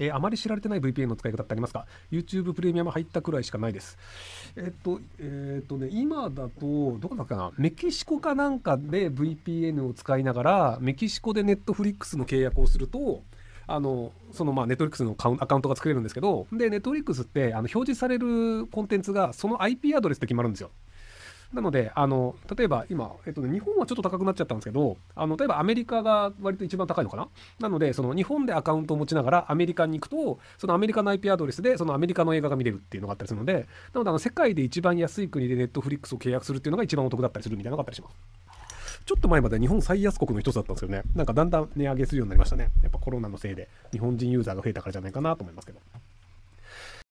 えー、あまり知られてない VPN の使い方ってありますか ?YouTube プレミアム入ったくらいしかないです。えっと、えっとね、今だと、どこだっけな、メキシコかなんかで VPN を使いながら、メキシコで Netflix の契約をすると、あのそのまあネットリックスのカウアカウントが作れるんですけど、で、ネットリックスってあの表示されるコンテンツがその IP アドレスで決まるんですよ。なので、あの、例えば今、えっとね、日本はちょっと高くなっちゃったんですけど、あの、例えばアメリカが割と一番高いのかななので、その日本でアカウントを持ちながらアメリカに行くと、そのアメリカの IP アドレスで、そのアメリカの映画が見れるっていうのがあったりするので、なので、あの、世界で一番安い国でネットフリックスを契約するっていうのが一番お得だったりするみたいなのがあったりします。ちょっと前まで日本最安国の一つだったんですよね。なんかだんだん値上げするようになりましたね。やっぱコロナのせいで、日本人ユーザーが増えたからじゃないかなと思いますけど。